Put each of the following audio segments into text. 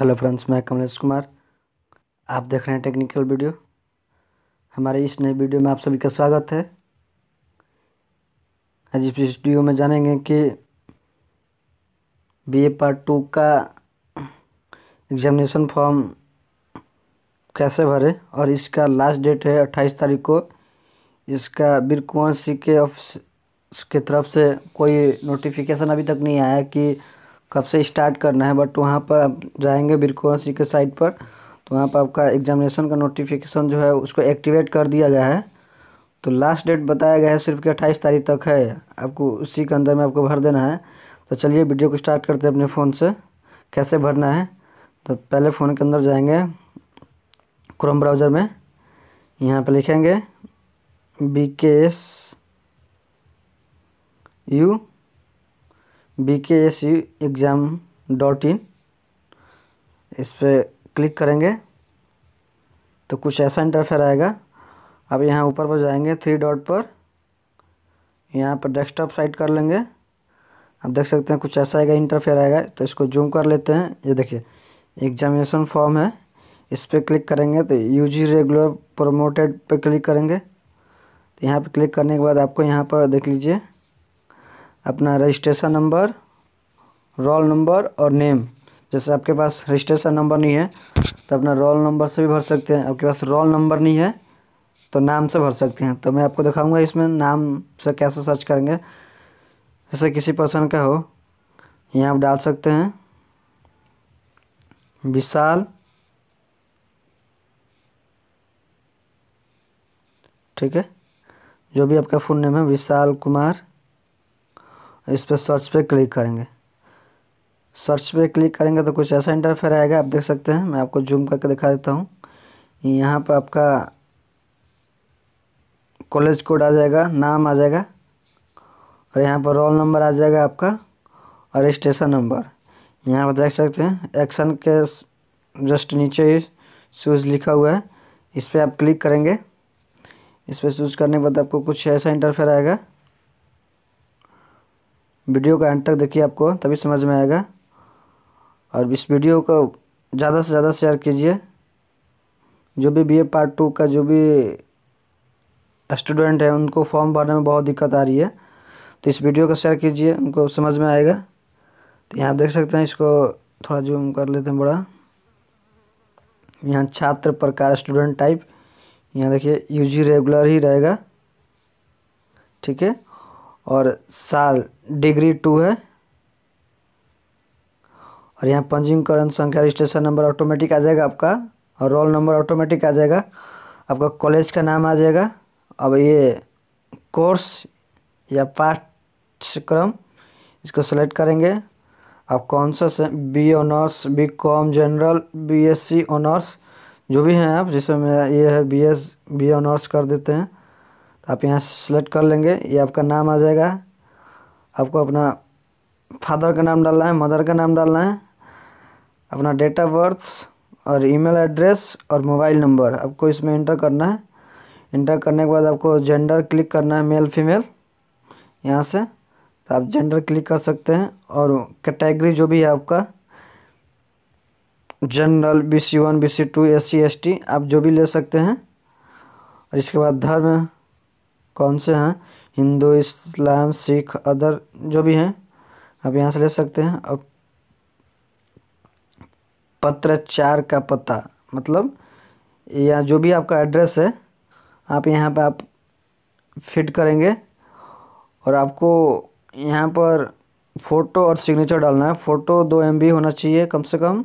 hello friends मैं कमलेश कुमार आप देख रहे हैं टेक्निकल वीडियो हमारे इस नए वीडियो में आप सभी का स्वागत है आज इस वीडियो में जानेंगे कि बी ए पार्ट टू का एग्जामिनेशन फॉर्म कैसे भरे और इसका लास्ट डेट है अट्ठाईस तारीख को इसका बीर सी के ऑफिस उसके तरफ से कोई नोटिफिकेशन अभी तक नहीं आया कि कब से स्टार्ट करना है बट वहाँ पर आप जाएंगे सी के साइट पर तो वहाँ पर आपका एग्जामिनेशन का नोटिफिकेशन जो है उसको एक्टिवेट कर दिया गया है तो लास्ट डेट बताया गया है सिर्फ कि अट्ठाईस तारीख तक है आपको उसी के अंदर में आपको भर देना है तो चलिए वीडियो को स्टार्ट करते हैं अपने फ़ोन से कैसे भरना है तो पहले फ़ोन के अंदर जाएंगे क्रोम ब्राउज़र में यहाँ पर लिखेंगे B K S U B K S U exam dot in इस पर क्लिक करेंगे तो कुछ ऐसा इंटरफेयर आएगा अब यहाँ ऊपर पर जाएंगे थ्री डॉट पर यहाँ पर डेस्कटॉप साइट कर लेंगे आप देख सकते हैं कुछ ऐसा आएगा इंटरफेयर आएगा तो इसको जूम कर लेते हैं ये देखिए एग्जामिनेशन फॉर्म है इस पर क्लिक करेंगे तो यूजी रेगुलर प्रोमोटेड पे क्लिक करेंगे तो यहाँ पे क्लिक करने के बाद आपको यहाँ पर देख लीजिए अपना रजिस्ट्रेशन नंबर रोल नंबर और नेम जैसे आपके पास रजिस्ट्रेशन नंबर नहीं है तो अपना रोल नंबर से भी भर सकते हैं आपके पास रोल नंबर नहीं है तो नाम से भर सकते हैं तो मैं आपको दिखाऊंगा इसमें नाम से कैसे सर्च करेंगे जैसे किसी पर्सन का हो यहाँ आप डाल सकते हैं विशाल ठीक है जो भी आपका फुल नेम है विशाल कुमार इस पर सर्च पे क्लिक करेंगे सर्च पे क्लिक करेंगे तो कुछ ऐसा इंटरफेयर आएगा आप देख सकते हैं मैं आपको जूम करके दिखा देता हूँ यहाँ पर आपका कॉलेज कोड आ जाएगा नाम आ जाएगा और यहाँ पर रोल नंबर आ जाएगा आपका और स्टेशन नंबर यहाँ पर देख सकते हैं एक्शन के जस्ट नीचे ही शूज़ लिखा हुआ है इस पर आप क्लिक करेंगे इस पर शूज़ करने के बाद आपको कुछ ऐसा इंटरफेयर आएगा वीडियो का एंड तक देखिए आपको तभी समझ में आएगा और इस वीडियो को ज़्यादा से ज़्यादा शेयर कीजिए जो भी बीए पार्ट टू का जो भी स्टूडेंट है उनको फॉर्म भरने में बहुत दिक्कत आ रही है तो इस वीडियो को शेयर कीजिए उनको समझ में आएगा तो यहाँ देख सकते हैं इसको थोड़ा जूम कर लेते हैं बड़ा यहाँ छात्र प्रकार स्टूडेंट टाइप यहाँ देखिए यूजी रेगुलर ही रहेगा ठीक है और साल डिग्री टू है और यहाँ पंजीकरण संख्या रजिस्ट्रेशन नंबर ऑटोमेटिक आ जाएगा आपका और रोल नंबर ऑटोमेटिक आ जाएगा आपका कॉलेज का नाम आ जाएगा अब ये कोर्स या पाठ्यक्रम इसको सेलेक्ट करेंगे आप कौन सा से B honours B com general B S C honours जो भी हैं आप जिसमें ये है बी एस बी ऑनर्स कर देते हैं आप यहाँ सेलेक्ट कर लेंगे ये आपका नाम आ जाएगा आपको अपना फादर का नाम डालना है मदर का नाम डालना है अपना डेट ऑफ बर्थ और ईमेल एड्रेस और मोबाइल नंबर आपको इसमें इंटर करना है इंटर करने के बाद आपको जेंडर क्लिक करना है मेल फीमेल यहाँ से तो आप जेंडर क्लिक कर सकते हैं और कैटेगरी जो भी है आपका general B C one B C two S C S T आप जो भी ले सकते हैं और इसके बाद धर्म कौन से हैं हिंदू इस्लाम सिख अदर जो भी हैं आप यहाँ से ले सकते हैं और चार का पता मतलब या जो भी आपका एड्रेस है आप यहाँ पर आप फिट करेंगे और आपको यहाँ पर फ़ोटो और सिग्नेचर डालना है फ़ोटो दो एम होना चाहिए कम से कम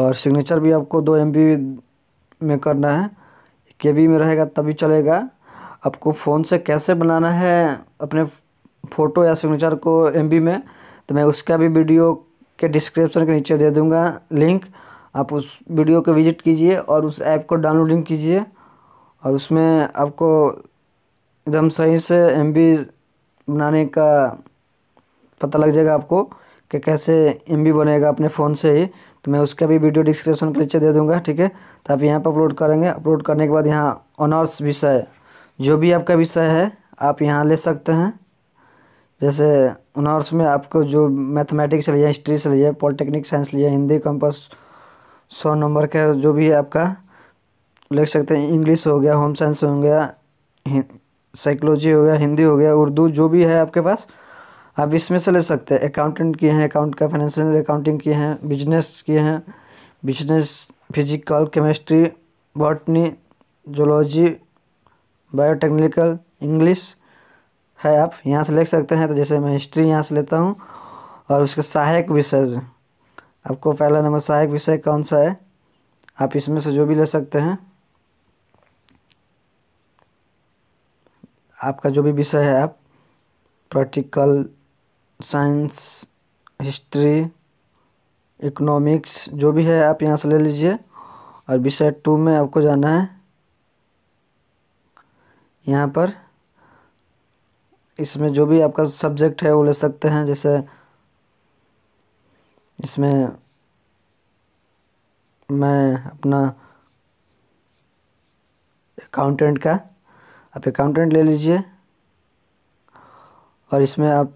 और सिग्नेचर भी आपको दो एम में करना है के में रहेगा तभी चलेगा आपको फ़ोन से कैसे बनाना है अपने फ़ोटो या सिग्नेचर को एम में तो मैं उसका भी वीडियो के डिस्क्रिप्शन के नीचे दे दूँगा लिंक आप उस वीडियो को विज़िट कीजिए और उस ऐप को डाउनलोडिंग कीजिए और उसमें आपको एकदम सही से एम बनाने का पता लग जाएगा आपको कि कैसे एम बनेगा अपने फ़ोन से ही तो मैं उसका भी वीडियो डिस्क्रिप्शन के नीचे दे दूँगा ठीक है तो आप यहाँ पर अपलोड करेंगे अपलोड करने के बाद यहाँ ऑनर्स विषय जो भी आपका विषय है आप यहाँ ले सकते हैं जैसे ऑनर्स में आपको जो मैथमेटिक्स लिया हिस्ट्री से लिया पॉलिटेक्निक साइंस लिया हिंदी कंपस सौ नंबर का जो भी आपका ले सकते हैं इंग्लिश हो गया होम साइंस हो गया साइकोलॉजी हो गया हिंदी हो गया उर्दू जो भी है आपके पास आप इसमें से ले सकते हैं अकाउंटेंट किए हैं अकाउंट का फाइनेंशियल अकाउंटिंग किए हैं बिजनेस किए हैं business physical chemistry botany zoology biotechnical English है आप यहाँ से लिख सकते हैं तो जैसे मैं हिस्ट्री यहाँ से लेता हूँ और उसके सहायक विषय आपको पहला नंबर सहायक विषय कौन सा है आप इसमें से जो भी ले सकते हैं आपका जो भी विषय है आप प्रैक्टिकल साइंस हिस्ट्री इकोनॉमिक्स जो भी है आप यहाँ से ले लीजिए और विषय टू में आपको जाना है यहाँ पर इसमें जो भी आपका सब्जेक्ट है वो ले सकते हैं जैसे इसमें मैं अपना अकाउंटेंट का आप अकाउंटेंट ले लीजिए और इसमें आप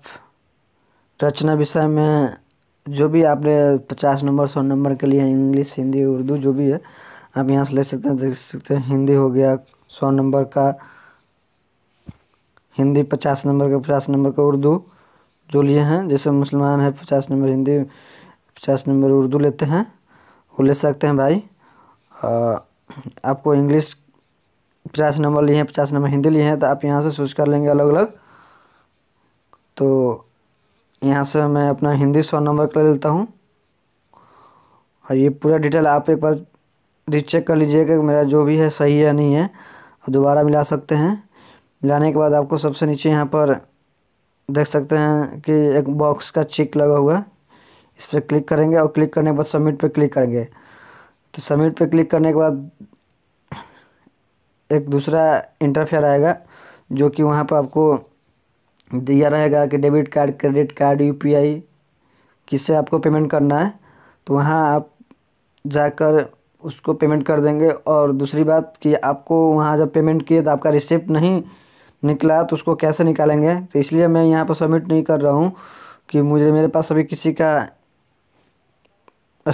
रचना विषय में जो भी आपने पचास नंबर सौ नंबर के लिए इंग्लिश हिंदी उर्दू जो भी है आप यहाँ से ले सकते हैं देख सकते हैं हिंदी हो गया सौ नंबर का हिंदी पचास नंबर का पचास नंबर का उर्दू जो लिए हैं जैसे मुसलमान है पचास नंबर हिंदी पचास नंबर उर्दू लेते हैं वो ले सकते हैं भाई आ, आपको इंग्लिश पचास नंबर लिए हैं पचास नंबर हिंदी लिए हैं तो आप यहाँ से सोच कर लेंगे अलग अलग तो यहाँ से मैं अपना हिंदी सौ नंबर का ले लेता हूँ और ये पूरा डिटेल आप एक बार रिचेक कर लीजिएगा मेरा जो भी है सही है नहीं है दोबारा मिला सकते हैं मिलाने के बाद आपको सबसे नीचे यहाँ पर देख सकते हैं कि एक बॉक्स का चिक लगा हुआ है इस पर क्लिक करेंगे और क्लिक करने के बाद सबमिट पर क्लिक करेंगे तो सबमिट पर क्लिक करने के बाद एक दूसरा इंटरफेयर आएगा जो कि वहाँ पर आपको दिया रहेगा कि debit card credit card UPI किससे आपको पेमेंट करना है तो वहाँ आप जाकर उसको पेमेंट कर देंगे और दूसरी बात कि आपको वहाँ जब पेमेंट किए तो आपका रिसिप्ट नहीं निकला तो उसको कैसे निकालेंगे तो इसलिए मैं यहाँ पर सबमिट नहीं कर रहा हूँ कि मुझे मेरे पास अभी किसी का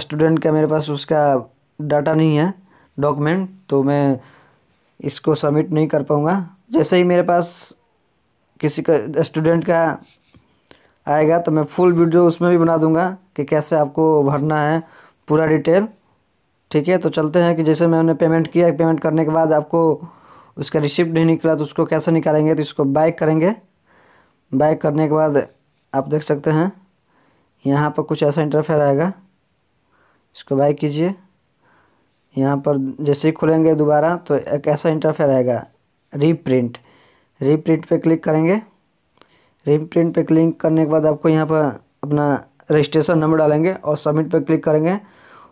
स्टूडेंट का मेरे पास उसका डाटा नहीं है डॉक्यूमेंट तो मैं इसको सबमिट नहीं कर पाऊँगा जैसे ही मेरे पास किसी का स्टूडेंट का आएगा तो मैं फुल वीडियो उसमें भी बना दूंगा कि कैसे आपको भरना है पूरा डिटेल ठीक है तो चलते हैं कि जैसे मैंने पेमेंट किया पेमेंट करने के बाद आपको उसका रिसिप्ट नहीं निकला तो उसको कैसे निकालेंगे तो इसको बैक करेंगे बैक करने के बाद आप देख सकते हैं यहाँ पर कुछ ऐसा इंटरफेयर आएगा इसको बाइक कीजिए यहाँ पर जैसे ही खुलेंगे दोबारा तो एक ऐसा इंटरफेयर आएगा रीप्रिंट रीप्रिंट पे क्लिक करेंगे रीप्रिंट पे क्लिक करने के बाद आपको यहाँ पर अपना रजिस्ट्रेशन नंबर डालेंगे और सबमिट पे क्लिक करेंगे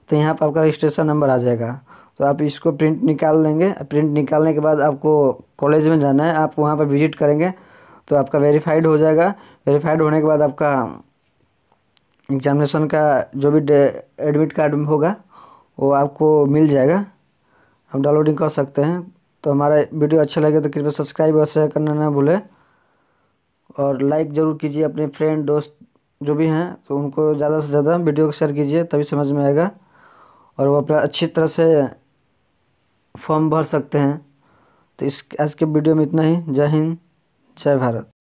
तो यहाँ पर आपका रजिस्ट्रेशन नंबर आ जाएगा तो आप इसको प्रिंट निकाल लेंगे प्रिंट निकालने के बाद आपको कॉलेज में जाना है आप वहाँ पर विजिट करेंगे तो आपका वेरीफाइड हो जाएगा वेरीफाइड होने के बाद आपका एग्जामिनेशन का जो भी एडमिट कार्ड होगा वो आपको मिल जाएगा हम डाउनलोडिंग कर सकते हैं तो हमारा वीडियो अच्छा लगे तो कृपया सब्सक्राइब और शेयर करना ना भूलें और लाइक ज़रूर कीजिए अपने फ्रेंड दोस्त जो भी हैं तो उनको ज़्यादा से ज़्यादा वीडियो को शेयर कीजिए तभी समझ में आएगा और वो अपना अच्छी तरह से फॉर्म भर सकते हैं तो इस आज के वीडियो में इतना ही जय हिंद जय भारत